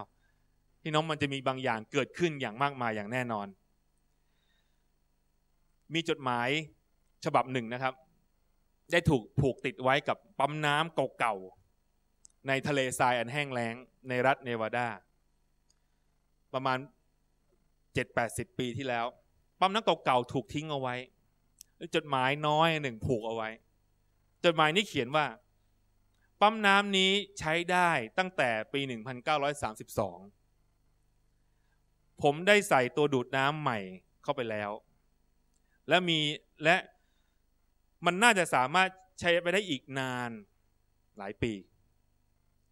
พี่น้องมันจะมีบางอย่างเกิดขึ้นอย่างมากมายอย่างแน่นอน มีจดหมายฉบับหนึ่งนะครับ ได้ถูกผูกติดไว้กับปั๊มน้ำเก่าๆ ในทะเลทรายอันแห้งแล้งในรัฐเนวาดา ประมาณ 7-80 ปีที่แล้วปั๊มน้ำเก่าๆถูกทิ้งเอาไว้จดหมายน้อยหนึ่งผูกเอาไว้ จดหมายนี้เขียนว่า ปั๊มน้ำนี้ใช้ได้ตั้งแต่ปี 1932 ผมได้ใส่ตัวดูดน้ำใหม่เข้าไปแล้ว และมีและมันน่าจะสามารถใช้ไปได้อีกนานหลายปี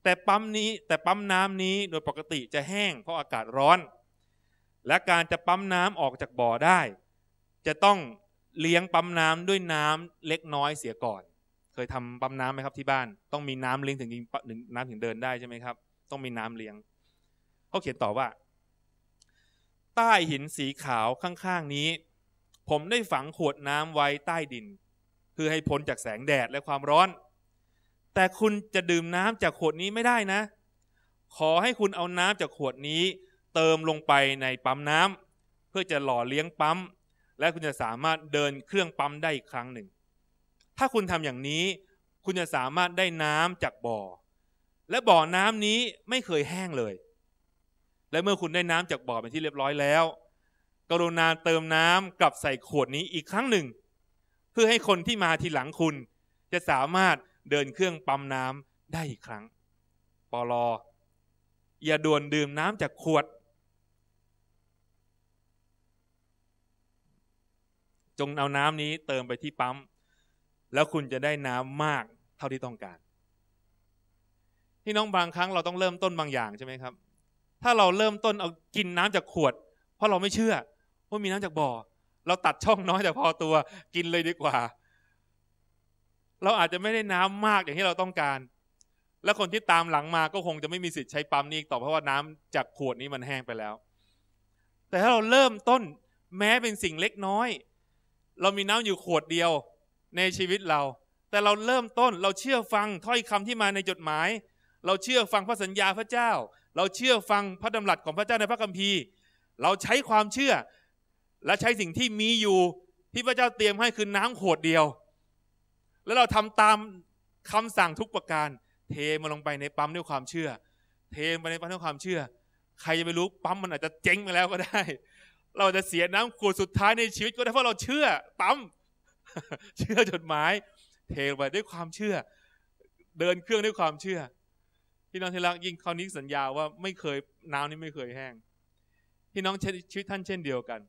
แต่ปั๊มนี้แต่ปั๊มน้ำนี้โดยปกติจะแห้งเพราะอากาศร้อน และการจะปั๊มน้ำออกจากบ่อได้ จะต้องเลี้ยงปั๊มน้ำด้วยน้ำเล็กน้อยเสียก่อน เคยทำปั๊มน้ำไหมครับที่บ้าน ต้องมีน้ำเลี้ยงถึงิงถึงน้ำถึงเดินได้ใช่ไหมครับ ต้องมีน้ำเลี้ยงเขาเขียนต่อว่า ใต้หินสีขาวข้างๆ นี้ ผมได้ฝังขวดน้ำไว้ใต้ดิน เพื่อให้พ้นจากแสงแดดและความร้อน แต่คุณจะดื่มน้ำจากขวดนี้ไม่ได้นะ ขอให้คุณเอาน้ำจากขวดนี้ เติมลงไปในปั๊มน้ำเพื่อจะหล่อเลี้ยงปั๊มและคุณจะสามารถเดินเครื่องปั๊มได้อีกครั้งหนึ่ง ถ้าคุณทำอย่างนี้ คุณจะสามารถได้น้ำจากบ่อ และบ่อน้ำนี้ไม่เคยแห้งเลย และเมื่อคุณได้น้ำจากบ่อเป็นที่เรียบร้อยแล้ว กรุณาเติมน้ำกลับใส่ขวดนี้อีกครั้งหนึ่ง เพื่อให้คนที่มาทีหลังคุณ จะสามารถเดินเครื่องปั๊มน้ำาได้อีกครั้ง ปลอ อย่าด่วนดื่มน้ำาจากขวดจงเอาน้ำนี้เติมไปที่ปั๊มแล้วคุณจะได้น้ำมากเท่าที่ต้องการพี่น้องบางครั้งเราต้องเริ่มต้นบางอย่างใช่ไหมครับ ถ้าเราเริ่มต้นเอากินน้ำจากขวด เพราะเราไม่เชื่อว่ามีน้ำจากบ่อเราตัดช่องน้อยแต่พอตัวกินเลยดีกว่า เราอาจจะไม่ได้น้ำมากอย่างที่เราต้องการ และคนที่ตามหลังมาก็คงจะไม่มีสิทธิ์ใช้ปั๊มนี้ต่อเพราะว่าน้ำจากขวดนี้มันแห้งไปแล้ว แต่ถ้าเราเริ่มต้นแม้เป็นสิ่งเล็กน้อยเรามีน้ำอยู่ขวดเดียวในชีวิตเรา แต่เราเริ่มต้นเราเชื่อฟังถ้อยคำที่มาในจดหมาย เราเชื่อฟังพระสัญญาพระเจ้า เราเชื่อฟังพระดำรัสของพระเจ้าในพระคัมภีร์ เราใช้ความเชื่อและใช้สิ่งที่มีอยู่ที่พระเจ้าเตรียมให้คือน้ำขวดเดียว แล้วเราทำตามคำสั่งทุกประการ เทมันลงไปในปั๊มด้วยความเชื่อ เทมันไปในปั๊มด้วยความเชื่อ ใครจะไปรู้ปั๊มมันอาจจะเจ๊งไปแล้วก็ได้เราจะเสียน้ำขวดสุดท้ายในชีวิตก็ได้เพราะเราเชื่อปั๊มเชื่อจดหมาย เทไปด้วยความเชื่อ เดินเครื่องด้วยความเชื่อพี่น้องที่รักยิ่งคราวนี้สัญญาว่าไม่เคยน้านี้ไม่เคยแห้งพี่น้องชีวิตท่านเช่นเดียวกัน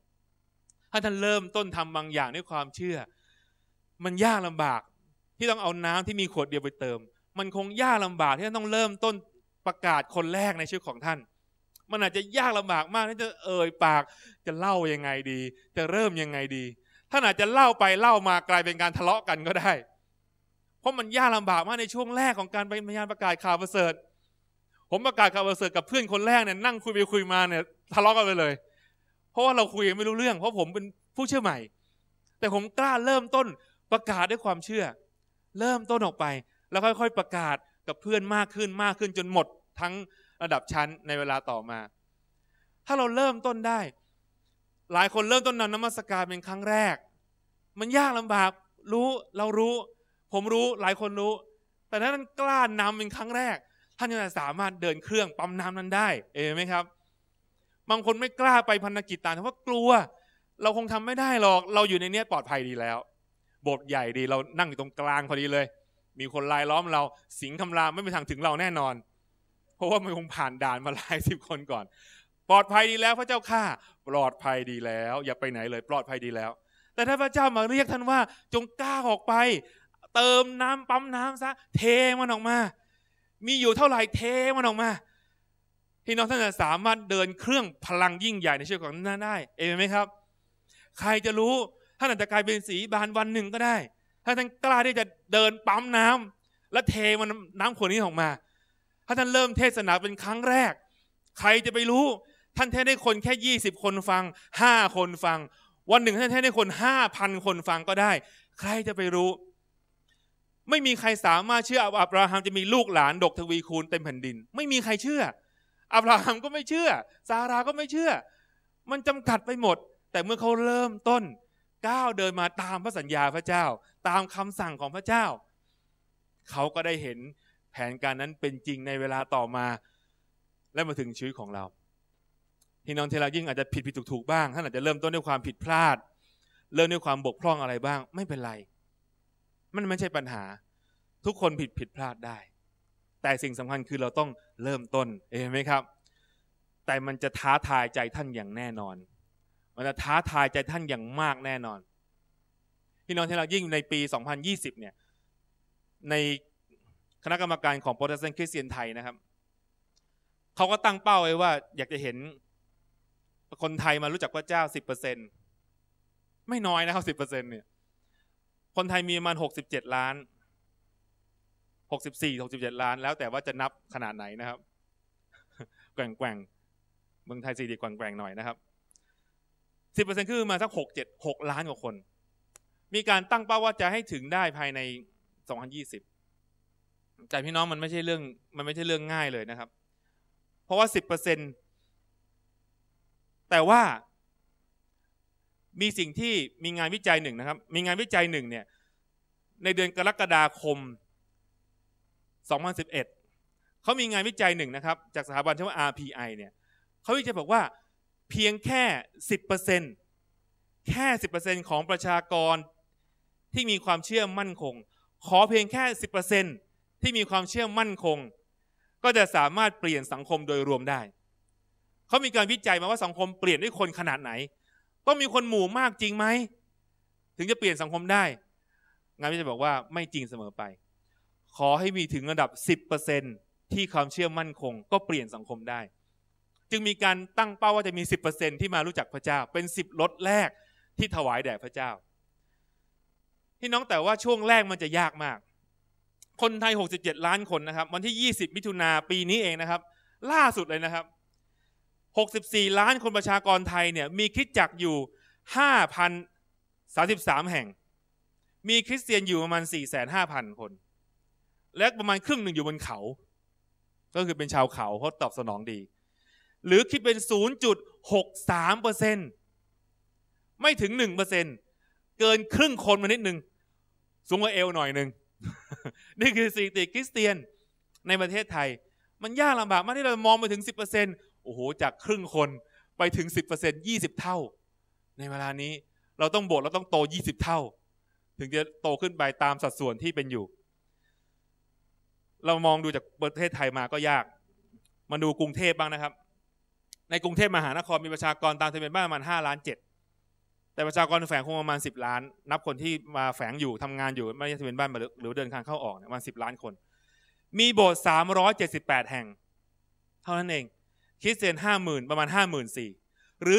ถ้าท่านเริ่มต้นทำบางอย่างด้วยความเชื่อ มันยากลำบาก ที่ต้องเอาน้ำที่มีขวดเดียวไปเติม มันคงยากลำบากที่ท่านต้องเริ่มต้นประกาศคนแรกในชีวิตของท่านมันอาจจะยากลำบากมากที่จะเอ่ยปากจะเล่ายังไงดี จะเริ่มยังไงดีท่านอาจจะเล่าไปเล่ามากลายเป็นการทะเลาะกันก็ได้ เพราะมันยากลำบากมากในช่วงแรกของการไปยานประกาศข่าวประเสริฐผมประกาศข่าวประเสริฐกับเพื่อนคนแรกเนี่ยนั่งคุยไปคุยมาเนี่ยทะเลาะกันไปเลย เพราะว่าเราคุยไม่รู้เรื่อง เพราะผมเป็นผู้เชื่อใหม่ แต่ผมกล้าเริ่มต้นประกาศด้วยความเชื่อ เริ่มต้นออกไปแล้วค่อยๆประกาศกับเพื่อนมากขึ้นมากขึ้นจนหมดทั้งระดับชั้นในเวลาต่อมา ถ้าเราเริ่มต้นได้ หลายคนเริ่มต้นนำนมัสการเป็นครั้งแรก มันยากลำบาก รู้ เรารู้ ผมรู้หลายคนรู้ แต่ถ้าท่านกล้านำเป็นครั้งแรก ท่านจะสามารถเดินเครื่องปั๊มน้ำนั้นได้ เอไหมครับ บางคนไม่กล้าไปพันธกิจต่างเพราะกลัว เราคงทำไม่ได้หรอก เราอยู่ในนี้ปลอดภัยดีแล้ว โบสถ์ใหญ่ดีเรานั่งอยู่ตรงกลางพอดีเลย มีคนลายล้อม เรา สิงคำรามไม่ไปทางถึงเราแน่นอนราะว่ามันคงผ่านด่านมาหลายสิบคนก่อน ปลอดภัยดีแล้วพระเจ้าข้าปลอดภัยดีแล้ว อย่าไปไหนเลย ปลอดภัยดีแล้ว แต่ถ้าพระเจ้ามาเรียกท่านว่า จงกล้าออกไป เติมน้ำปั๊มน้ำซะเทมันออกมา มีอยู่เท่าไหร่เทมันออกมาพี่น้องท่านจะสามารถเดินเครื่องพลังยิ่งใหญ่ในชีวิตของท่านได้ เอเมนไหมครับ ใครจะรู้ท่านอาจจะกลายเป็นสีบานวันหนึ่งก็ได้ ถ้าท่านกล้าที่จะเดินปั๊มน้ำ และเทมันน้ำขวดนี้ออกมาถ้าท่านเริ่มเทศนาเป็นครั้งแรก ใครจะไปรู้ ท่านเทศให้คนแค่ยี่สิบคนฟังห้าคนฟัง วันหนึ่งท่านเทศให้คนห้าพันคนฟังก็ได้ ใครจะไปรู้ ไม่มีใครสามารถเชื่ออับราฮัมจะมีลูกหลานดกทวีคูณเต็มแผ่นดิน ไม่มีใครเชื่ออับราฮัมก็ไม่เชื่อ ซาราก็ไม่เชื่อ มันจำกัดไปหมด แต่เมื่อเขาเริ่มต้น ก้าวเดินมาตามพระสัญญาพระเจ้าตามคำสั่งของพระเจ้าเขาก็ได้เห็นแผนการนั้นเป็นจริงในเวลาต่อมาและมาถึงชีวิตของเราพี่น้องที่เรายิ่ง อาจจะผิดผิดถูกถูกบ้าง ท่านอาจจะเริ่มต้นด้วยความผิดพลาด เริ่มด้วยความบกพร่องอะไรบ้าง ไม่เป็นไร มันไม่ใช่ปัญหาทุกคนผิดผิดพลาดได้ แต่สิ่งสำคัญคือเราต้องเริ่มต้นเห็นไหมครับแต่มันจะท้าทายใจท่านอย่างแน่นอนมันจะท้าทายใจท่านอย่างมากแน่นอนพี่น้องที่เรายิ่งในปี 2020 เนี่ยในคณะกรรมการของโปรเตสแตนต์คริสเตียนไทยนะครับเขาก็ตั้งเป้าไว้ว่าอยากจะเห็น คนไทยมารู้จักพระเจ้าสิบเเปอร์ซ10%ไม่น้อยนะครับสิบเปอร์เซ็นเนี่ยคนไทยมีประมาณหกสิบเจ็ดล้านหหกกสสสิิบบี่เจ็ดล้านแล้วแต่ว่าจะนับขนาดไหนนะครับแกว่งแกว่งเมืองไทยสี่ดีกว่างแกว่งหน่อยนะครับสิบเเปอร์ซต์คือมาสักหกเจ็ดหกล้านกว่าคน มีการตั้งเป้าว่าจะให้ถึงได้ภายในสองพันยี่สิบใจพี่น้องมันไม่ใช่เรื่องมันไม่ใช่เรื่องง่ายเลยนะครับ เพราะว่าสิบเปอร์เซ็นแต่ว่ามีสิ่งที่มีงานวิจัยหนึ่งนะครับ มีงานวิจัยหนึ่งเนี่ยในเดือนกรกฎาคม2011 เขามีงานวิจัยหนึ่งนะครับจากสถาบันชื่อว่า RPI เนี่ยเขาวิจัยบอกว่าเพียงแค่10%แค่10%ของประชากรที่มีความเชื่อมั่นคง ขอเพียงแค่ 10%ที่มีความเชื่อมั่นคง ก็จะสามารถเปลี่ยนสังคมโดยรวมได้ เขามีการวิจัยมาว่าสังคมเปลี่ยนด้วยคนขนาดไหนต้องมีคนหมู่มากจริงไหมถึงจะเปลี่ยนสังคมได้ งานวิจัยบอกว่าไม่จริงเสมอไป ขอให้มีถึงระดับ 10%ที่ความเชื่อมั่นคง ก็เปลี่ยนสังคมได้ จึงมีการตั้งเป้าว่าจะมี 10%ที่มารู้จักพระเจ้าเป็น10ลดแรกที่ถวายแด่พระเจ้าที่น้องแต่ว่าช่วงแรกมันจะยากมากคนไทย 67 ล้านคนนะครับวันที่ 20 มิถุนาปีนี้เองนะครับ ล่าสุดเลยนะครับ 64 ล้านคนประชากรไทยเนี่ย มีคริสตจักรอยู่5,033 แห่ง มีคริสเตียนอยู่ประมาณ 4,500คน และประมาณ ครึ่งหนึ่งอยู่บนเขา ก็คือเป็นชาวเขาเพราะตอบสนองดี หรือคิดเป็น 0.63%ไม่ถึง 1%เกินครึ่งคนมานิดนึงสูงกว่าเอวหน่อยหนึ่งนี่คือสถิติคริสเตียนในประเทศไทยมันยากลำบากมากที่เรามองไปถึง 10%โอ้โหจากครึ่งคนไปถึง10% 20เท่าในเวลานี้เราต้อง โบสเราต้องโต20เท่าถึงจะโตขึ้น ไป ตามสัดส่วนที่เป็นอยู่ เรามองดูจากประเทศไทยมาก็ยากมาดูกรุงเทพบ้างนะครับ ในกรุงเทพมหานครมีประชากรตามทะเบียนบ้านประมาณ5ล้าน7แต่ประชากรแฝงคงประมาณ 10 ล้าน นับคนที่มาแฝงอยู่ทำงานอยู่ไม่ใช่เป็นบ้านหรือเดินทางเข้าออกประมาณสิล้านคน มีโบสถ์378 แห่ง เท่านั้นเองคริสเตียน50,000ประมาณ5 4สี่หรือ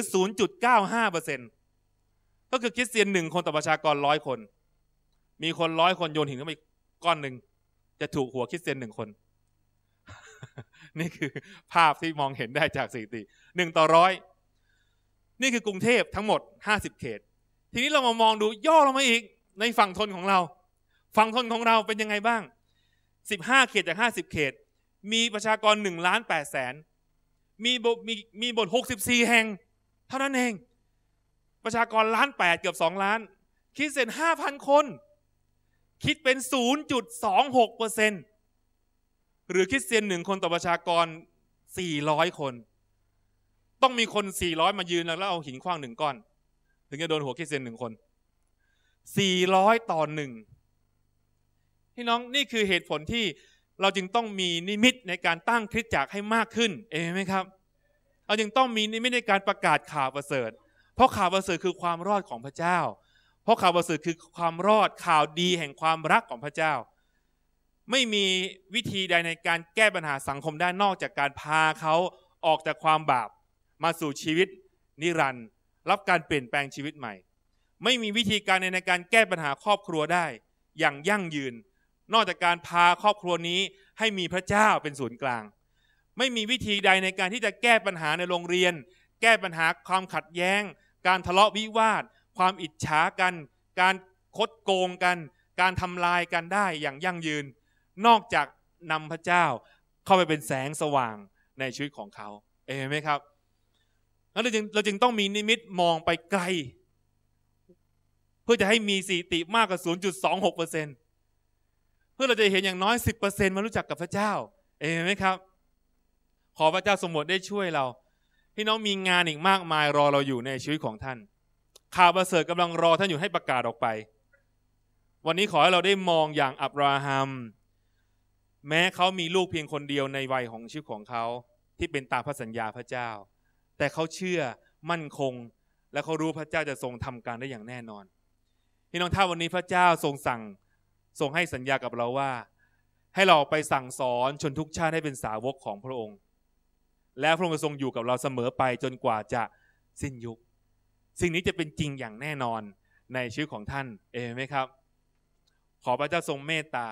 0.95%ก็คือคริสเตียนหนึ่งคนต่อประชากรร้อยคน มีคนร้อยคนโยนหินเข้าไปก้อนหนึ่งจะถูกหัวคริสเตียนหนึ่งคน นี่คือภาพที่มองเห็นได้จากสถิติหนึ่งต่อร้อยนี่คือ กรุงเทพทั้งหมด 50 เขต ทีนี้เรามามองดูย่อลงมาอีกในฝั่งทนของเรา ฝั่งทนของเราเป็นยังไงบ้าง 15 เขตจาก 50 เขต มีประชากร1ล้าน8แสน มีบทมีมีบท 64 แห่งเท่านั้นเอง ประชากรล้าน8เกือบ 2 ล้าน คิดเป็น5,000 คน คิดเป็น 0.26%หรือคิดเซียนหนึ่งคนต่อประชากร 400 คนต้องมีคนสี่ร้อยมายืนแล้วเอาหินขว้างหนึ่งก้อนถึงจะโดนหัวคิดเซนหนึ่งคนสี่ร้อยต่อหนึ่งพี่น้องนี่คือเหตุผลที่เราจึงต้องมีนิมิตในการตั้งคริสตจักรให้มากขึ้นเองไหมครับเราจึงต้องมีนิมิตในการประกาศข่าวประเสริฐ เพราะข่าวประเสริฐคือความรอดของพระเจ้า เพราะข่าวประเสริฐคือความรอดข่าวดีแห่งความรักของพระเจ้า ไม่มีวิธีใดในการแก้ปัญหาสังคมได้นอกจากการพาเขาออกจากความบาปมาสู่ชีวิตนิรันดร์รับการเปลี่ยนแปลงชีวิตใหม่ ไม่มีวิธีการในการแก้ปัญหาครอบครัวได้ อย่างยั่งยืน นอกจากการพาครอบครัวนี้ให้มีพระเจ้าเป็นศูนย์กลาง ไม่มีวิธีใดในการที่จะแก้ปัญหาในโรงเรียน แก้ปัญหาความขัดแย้ง การทะเลาะวิวาท ความอิจฉากัน การคดโกงกัน การทำลายกันได้อย่างยั่งยืน นอกจากนำพระเจ้าเข้าไปเป็นแสงสว่างในชีวิตของเขาเอเมนไหมครับแล้วเราจึงเราจึงต้องมีนิมิตมองไปไกลเพื่อจะให้มีสติมากกว่า 0.26เปอร์เซ็นต์เพื่อเราจะเห็นอย่างน้อย 10เปอร์เซ็นต์มารู้จักกับพระเจ้า เองนไหมครับ ขอพระเจ้าสมบูรณ์ได้ช่วยเรา พี่น้องมีงานอีกมากมายรอเราอยู่ในชีวิตของท่าน ข่าวประเสริฐกำลังรอท่านอยู่ให้ประกาศออกไป วันนี้ขอให้เราได้มองอย่างอับราฮัมแม้เขามีลูกเพียงคนเดียวในวัยของชีวิตของเขาที่เป็นตามพระสัญญาพระเจ้าแต่เขาเชื่อมั่นคงและเขารู้พระเจ้าจะทรงทำการได้อย่างแน่นอนพี่น้องถ้าวันนี้พระเจ้าทรงสั่งทรงให้สัญญากับเราว่าให้เราไปสั่งสอนชนทุกชาติให้เป็นสาวกของพระองค์ และพระองค์จะทรงอยู่กับเราเสมอไปจนกว่าจะสิ้นยุค สิ่งนี้จะเป็นจริงอย่างแน่นอนในชีวิตของท่านเอเมนไหมครับขอพระเจ้าทรงเมตตา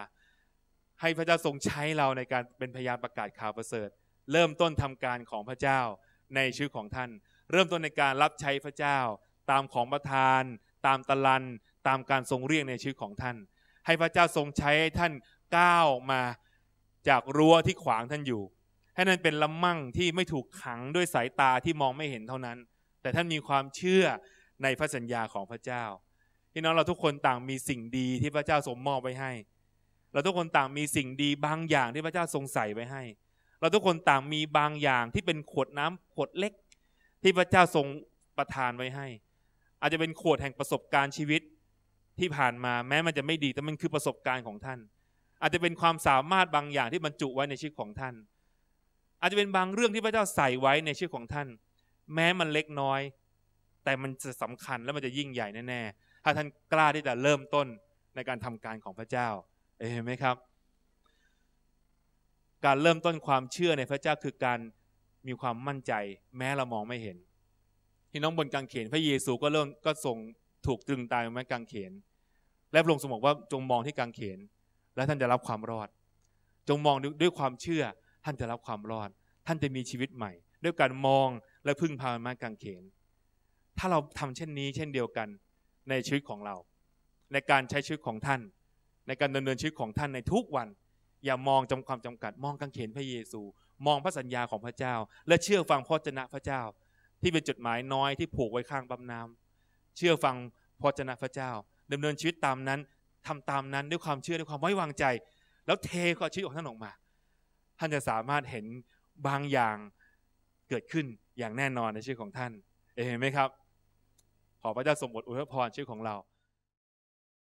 ให้พระเจ้าทรงใช้เราในการเป็นพยานประกาศข่าวประเสริฐ เริ่มต้นทำการของพระเจ้าในชีวิตของท่าน เริ่มต้นในการรับใช้พระเจ้าตามของประทาน ตามตะลันตามการทรงเรียกในชีวิตของท่าน ให้พระเจ้าทรงใช้ท่านก้าวมาจากรั้วที่ขวางท่านอยู่ให้นั้นเป็นละมั่งที่ไม่ถูกขังด้วยสายตาที่มองไม่เห็นเท่านั้น แต่ท่านมีความเชื่อในพระสัญญาของพระเจ้าพี่น้องเราทุกคนต่างมีสิ่งดีที่พระเจ้าทรงมอบไว้ให้เราทุกคนต่างมีสิ่งดีบางอย่างที่พระเจ้าทรงใส่ไว้ให้เราทุกคนต่างมีบางอย่างที่เป็นขวดน้ำ ขวดเล็ก ที่พระเจ้าทรงประทานไว้ให้ อาจจะเป็นขวดแห่งประสบการณ์ชีวิตที่ผ่านมาแม้มันจะไม่ดีแต่มันคือประสบการณ์ของท่าน อาจจะเป็นความสามารถบางอย่างที่บรรจุไว้ในชีวิตของท่าน อาจจะเป็นบางเรื่องที่พระเจ้าใส่ไว้ในชีวิตของท่าน แม้มันเล็กน้อย แต่มันจะสำคัญและมันจะยิ่งใหญ่แน่ๆ ถ้าท่านกล้าที่จะเริ่มต้นในการทำการของพระเจ้าเห็นไหมครับการเริ่มต้นความเชื่อในพระเจ้าคือการมีความมั่นใจแม้เรามองไม่เห็นที่น้องบนกางเขนพระเยซูก็เริ่มก็ส่งถูกตรึงตายไว้กางเขนและพระองค์ทรงบอกว่าจงมองที่กางเขนและท่านจะรับความรอด จงมองด้วยความเชื่อท่านจะรับความรอด ท่านจะมีชีวิตใหม่ ด้วยการมองและพึ่งพาไม้กางเขน ถ้าเราทำเช่นนี้เช่นเดียวกันในชีวิตของเรา ในการใช้ชีวิตของท่าน ในการดำเนินชีวิตของท่านในทุกวันอย่ามองจำความจำกัดมองกังเขนพระเยซู มองพระสัญญาของพระเจ้าและเชื่อฟังพระเจนะพระเจ้า ที่เป็นจดหมายน้อยที่ผูกไว้ข้างบำน้ำเชื่อฟังพระเจนะพระเจ้า ดำเนินชีวิตตามนั้นทำตามนั้นด้วยความเชื่อด้วยความไว้วางใจ แล้วเทก็ชีวิตของท่านออกมา ท่านจะสามารถเห็นบางอย่างเกิดขึ้นอย่างแน่นอนในชีวิตของท่านเห็นไหมครับ ขอพระเจ้าูรณบทอวยพรชีวิตของเรา